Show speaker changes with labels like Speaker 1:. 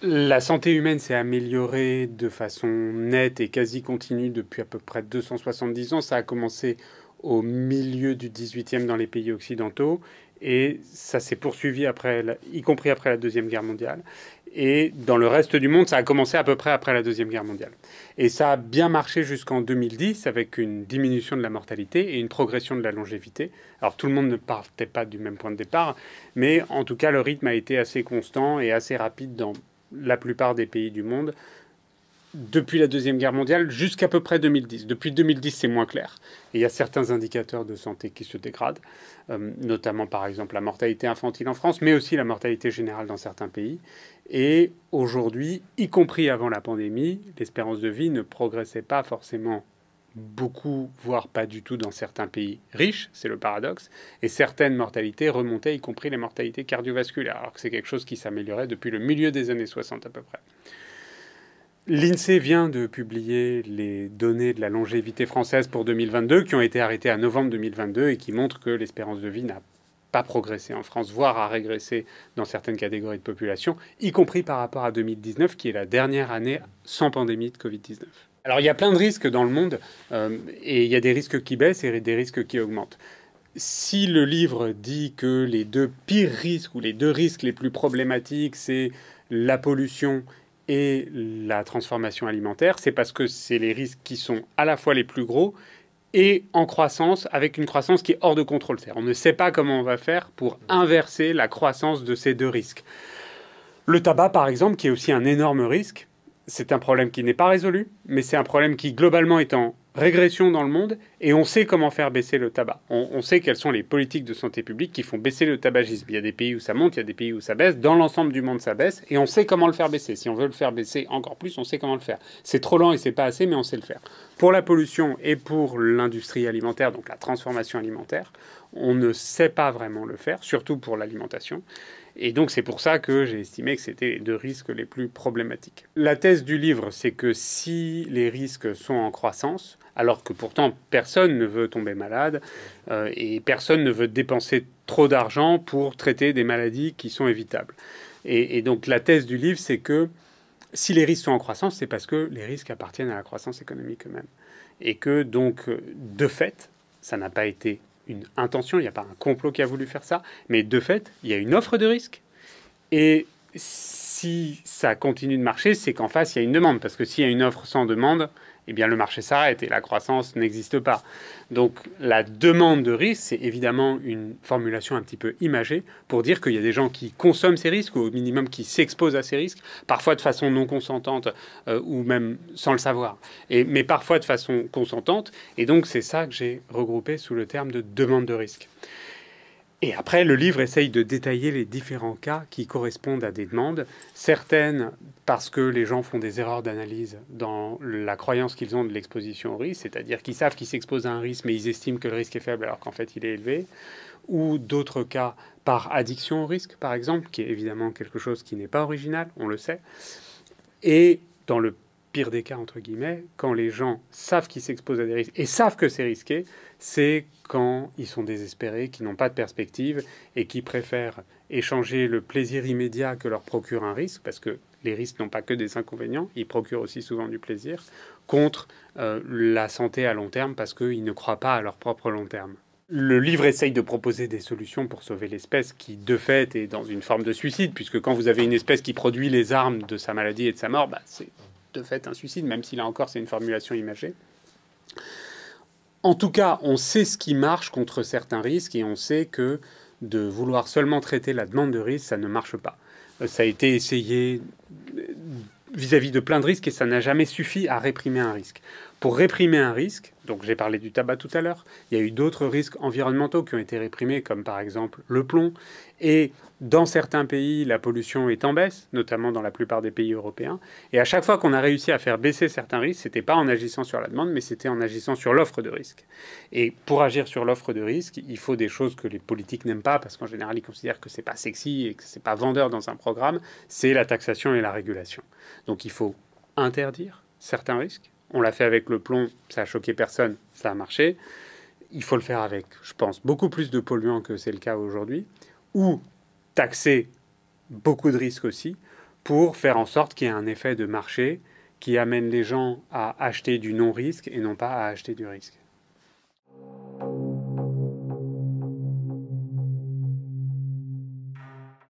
Speaker 1: La santé humaine s'est améliorée de façon nette et quasi continue depuis à peu près 270 ans. Ça a commencé au milieu du 18e dans les pays occidentaux et ça s'est poursuivi après, y compris après la Deuxième Guerre mondiale. Et dans le reste du monde, ça a commencé à peu près après la Deuxième Guerre mondiale. Et ça a bien marché jusqu'en 2010 avec une diminution de la mortalité et une progression de la longévité. Alors tout le monde ne partait pas du même point de départ, mais en tout cas le rythme a été assez constant et assez rapide dans la plupart des pays du monde depuis la Deuxième Guerre mondiale jusqu'à peu près 2010. Depuis 2010, c'est moins clair. il y a certains indicateurs de santé qui se dégradent, euh, notamment par exemple la mortalité infantile en France, mais aussi la mortalité générale dans certains pays. Et aujourd'hui, y compris avant la pandémie, l'espérance de vie ne progressait pas forcément beaucoup, voire pas du tout dans certains pays riches, c'est le paradoxe, et certaines mortalités remontaient, y compris les mortalités cardiovasculaires, alors que c'est quelque chose qui s'améliorait depuis le milieu des années 60 à peu près. L'INSEE vient de publier les données de la longévité française pour 2022, qui ont été arrêtées à novembre 2022 et qui montrent que l'espérance de vie n'a pas progressé en France, voire a régressé dans certaines catégories de population, y compris par rapport à 2019, qui est la dernière année sans pandémie de Covid-19. Alors il y a plein de risques dans le monde, euh, et il y a des risques qui baissent et des risques qui augmentent. Si le livre dit que les deux pires risques ou les deux risques les plus problématiques, c'est la pollution et la transformation alimentaire, c'est parce que c'est les risques qui sont à la fois les plus gros et en croissance, avec une croissance qui est hors de contrôle. On ne sait pas comment on va faire pour inverser la croissance de ces deux risques. Le tabac, par exemple, qui est aussi un énorme risque, c'est un problème qui n'est pas résolu, mais c'est un problème qui globalement est en régression dans le monde et on sait comment faire baisser le tabac. On, sait quelles sont les politiques de santé publique qui font baisser le tabagisme. Il y a des pays où ça monte, il y a des pays où ça baisse. Dans l'ensemble du monde, ça baisse et on sait comment le faire baisser. Si on veut le faire baisser encore plus, on sait comment le faire. C'est trop lent et c'est pas assez, mais on sait le faire. Pour la pollution et pour l'industrie alimentaire, donc la transformation alimentaire, on ne sait pas vraiment le faire, surtout pour l'alimentation. Et donc c'est pour ça que j'ai estimé que c'était les deux risques les plus problématiques. La thèse du livre, c'est que si les risques sont en croissance, alors que pourtant personne ne veut tomber malade euh, et personne ne veut dépenser trop d'argent pour traiter des maladies qui sont évitables. Et, et donc la thèse du livre, c'est que si les risques sont en croissance, c'est parce que les risques appartiennent à la croissance économique eux-mêmes. Et que donc, de fait, ça n'a pas été une intention, il n'y a pas un complot qui a voulu faire ça, mais de fait, il y a une offre de risque. Et si ça continue de marcher, c'est qu'en face, il y a une demande. Parce que s'il y a une offre sans demande, eh bien le marché s'arrête et la croissance n'existe pas. Donc la demande de risque, c'est évidemment une formulation un petit peu imagée pour dire qu'il y a des gens qui consomment ces risques ou au minimum qui s'exposent à ces risques, parfois de façon non consentante euh, ou même sans le savoir, et, mais parfois de façon consentante. Et donc c'est ça que j'ai regroupé sous le terme de demande de risque. Et après, le livre essaye de détailler les différents cas qui correspondent à des demandes, certaines parce que les gens font des erreurs d'analyse dans la croyance qu'ils ont de l'exposition au risque, c'est-à-dire qu'ils savent qu'ils s'exposent à un risque, mais ils estiment que le risque est faible alors qu'en fait il est élevé, ou d'autres cas par addiction au risque, par exemple, qui est évidemment quelque chose qui n'est pas original, on le sait. Et dans le pire des cas, entre guillemets, quand les gens savent qu'ils s'exposent à des risques et savent que c'est risqué, c'est quand ils sont désespérés, qu'ils n'ont pas de perspective et qui préfèrent échanger le plaisir immédiat que leur procure un risque, parce que les risques n'ont pas que des inconvénients, ils procurent aussi souvent du plaisir, contre euh, la santé à long terme, parce qu'ils ne croient pas à leur propre long terme. Le livre essaye de proposer des solutions pour sauver l'espèce qui, de fait, est dans une forme de suicide, puisque quand vous avez une espèce qui produit les armes de sa maladie et de sa mort, bah, c'est de fait un suicide, même si là encore c'est une formulation imagée. En tout cas, on sait ce qui marche contre certains risques et on sait que de vouloir seulement traiter la demande de risque, ça ne marche pas. Euh, ça a été essayé euh, vis-à-vis -vis de plein de risques et ça n'a jamais suffi à réprimer un risque pour réprimer un risque, donc j'ai parlé du tabac tout à l'heure, il y a eu d'autres risques environnementaux qui ont été réprimés, comme par exemple le plomb, et dans certains pays, la pollution est en baisse, notamment dans la plupart des pays européens, et à chaque fois qu'on a réussi à faire baisser certains risques, c'était pas en agissant sur la demande, mais c'était en agissant sur l'offre de risque. Et pour agir sur l'offre de risque, il faut des choses que les politiques n'aiment pas, parce qu'en général, ils considèrent que ce c'est pas sexy et que ce c'est pas vendeur dans un programme, c'est la taxation et la régulation. Donc il faut interdire certains risques, on l'a fait avec le plomb, ça a choqué personne, ça a marché. Il faut le faire avec, je pense, beaucoup plus de polluants que c'est le cas aujourd'hui, ou taxer beaucoup de risques aussi, pour faire en sorte qu'il y ait un effet de marché qui amène les gens à acheter du non-risque et non pas à acheter du risque.